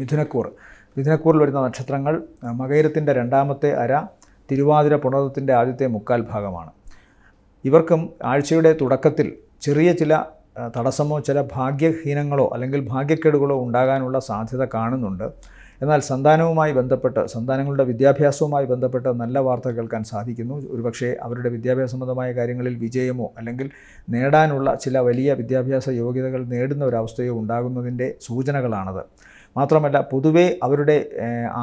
മിഥുനക്കൂർ മിഥുനക്കൂറിൽ വരുന്ന നക്ഷത്രങ്ങൾ മകൈരത്തിൻ്റെ രണ്ടാമത്തെ അര തിരുവാതിര പുണർത്തിൻ്റെ ആദ്യത്തെ മുക്കാൽ ഭാഗമാണ് ഇവർക്കും ആഴ്ചയുടെ തുടക്കത്തിൽ ചെറിയ ചില തടസ്സമോ ചില ഭാഗ്യഹീനങ്ങളോ അല്ലെങ്കിൽ ഭാഗ്യക്കേടുകളോ ഉണ്ടാകാനുള്ള സാധ്യത കാണുന്നുണ്ട് എന്നാൽ സന്താനവുമായി ബന്ധപ്പെട്ട് സന്താനങ്ങളുടെ വിദ്യാഭ്യാസവുമായി ബന്ധപ്പെട്ട് നല്ല വാർത്ത കേൾക്കാൻ സാധിക്കുന്നു ഒരുപക്ഷേ അവരുടെ വിദ്യാഭ്യാസ സംബന്ധമായ കാര്യങ്ങളിൽ വിജയമോ അല്ലെങ്കിൽ നേടാനുള്ള ചില വലിയ വിദ്യാഭ്യാസ യോഗ്യതകൾ നേടുന്ന ഒരവസ്ഥയോ ഉണ്ടാകുന്നതിൻ്റെ സൂചനകളാണത് മാത്രമല്ല പൊതുവെ അവരുടെ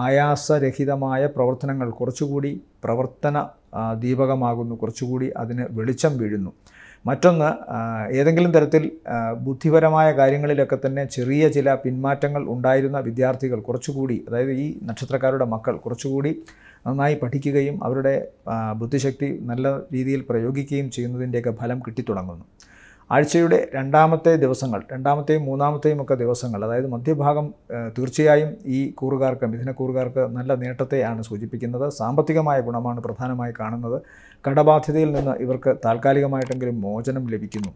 ആയാസരഹിതമായ പ്രവർത്തനങ്ങൾ കുറച്ചുകൂടി പ്രവർത്തന ദീപകമാകുന്നു കുറച്ചുകൂടി അതിന് വെളിച്ചം വീഴുന്നു മറ്റൊന്ന് ഏതെങ്കിലും തരത്തിൽ ബുദ്ധിപരമായ കാര്യങ്ങളിലൊക്കെ തന്നെ ചെറിയ ചില പിന്മാറ്റങ്ങൾ ഉണ്ടായിരുന്ന വിദ്യാർത്ഥികൾ കുറച്ചുകൂടി അതായത് ഈ നക്ഷത്രക്കാരുടെ മക്കൾ കുറച്ചുകൂടി നന്നായി പഠിക്കുകയും അവരുടെ ബുദ്ധിശക്തി നല്ല രീതിയിൽ പ്രയോഗിക്കുകയും ചെയ്യുന്നതിൻ്റെയൊക്കെ ഫലം കിട്ടിത്തുടങ്ങുന്നു ആഴ്ചയുടെ രണ്ടാമത്തെ ദിവസങ്ങൾ രണ്ടാമത്തെയും മൂന്നാമത്തെയും ഒക്കെ ദിവസങ്ങൾ അതായത് മധ്യഭാഗം തീർച്ചയായും ഈ കൂറുകാർക്ക് കൂറുകാർക്ക് നല്ല നേട്ടത്തെയാണ് സൂചിപ്പിക്കുന്നത് സാമ്പത്തികമായ ഗുണമാണ് പ്രധാനമായി കാണുന്നത് കടബാധ്യതയിൽ നിന്ന് ഇവർക്ക് താൽക്കാലികമായിട്ടെങ്കിലും മോചനം ലഭിക്കുന്നു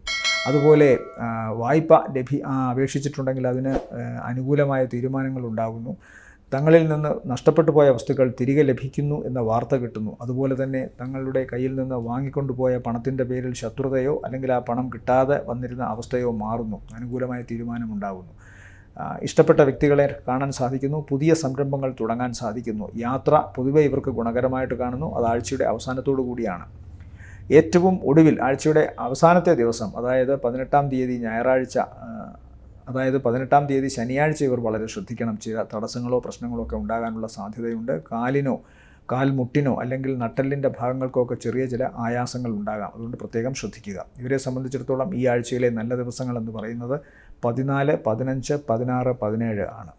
അതുപോലെ വായ്പ ലഭി അപേക്ഷിച്ചിട്ടുണ്ടെങ്കിൽ അതിന് അനുകൂലമായ തീരുമാനങ്ങൾ ഉണ്ടാകുന്നു തങ്ങളിൽ നിന്ന് നഷ്ടപ്പെട്ടു പോയ വസ്തുക്കൾ തിരികെ ലഭിക്കുന്നു എന്ന വാർത്ത കിട്ടുന്നു അതുപോലെ തന്നെ തങ്ങളുടെ കയ്യിൽ നിന്ന് വാങ്ങിക്കൊണ്ടുപോയ പണത്തിൻ്റെ പേരിൽ ശത്രുതയോ അല്ലെങ്കിൽ ആ പണം കിട്ടാതെ വന്നിരുന്ന അവസ്ഥയോ മാറുന്നു അനുകൂലമായ തീരുമാനമുണ്ടാകുന്നു ഇഷ്ടപ്പെട്ട വ്യക്തികളെ കാണാൻ സാധിക്കുന്നു പുതിയ സംരംഭങ്ങൾ തുടങ്ങാൻ സാധിക്കുന്നു യാത്ര പൊതുവെ ഇവർക്ക് ഗുണകരമായിട്ട് കാണുന്നു അത് ആഴ്ചയുടെ അവസാനത്തോടു കൂടിയാണ് ഏറ്റവും ഒടുവിൽ ആഴ്ചയുടെ അവസാനത്തെ ദിവസം അതായത് പതിനെട്ടാം തീയതി ഞായറാഴ്ച അതായത് പതിനെട്ടാം തീയതി ശനിയാഴ്ച ഇവർ വളരെ ശ്രദ്ധിക്കണം ചില തടസ്സങ്ങളോ പ്രശ്നങ്ങളോ ഒക്കെ ഉണ്ടാകാനുള്ള സാധ്യതയുണ്ട് കാലിനോ കാൽമുട്ടിനോ അല്ലെങ്കിൽ നട്ടലിൻ്റെ ഭാഗങ്ങൾക്കോ ഒക്കെ ചെറിയ ചില ആയാസങ്ങൾ ഉണ്ടാകാം അതുകൊണ്ട് പ്രത്യേകം ശ്രദ്ധിക്കുക ഇവരെ സംബന്ധിച്ചിടത്തോളം ഈ ആഴ്ചയിലെ നല്ല ദിവസങ്ങൾ എന്ന് പറയുന്നത് പതിനാല് പതിനഞ്ച് പതിനാറ് പതിനേഴ് ആണ്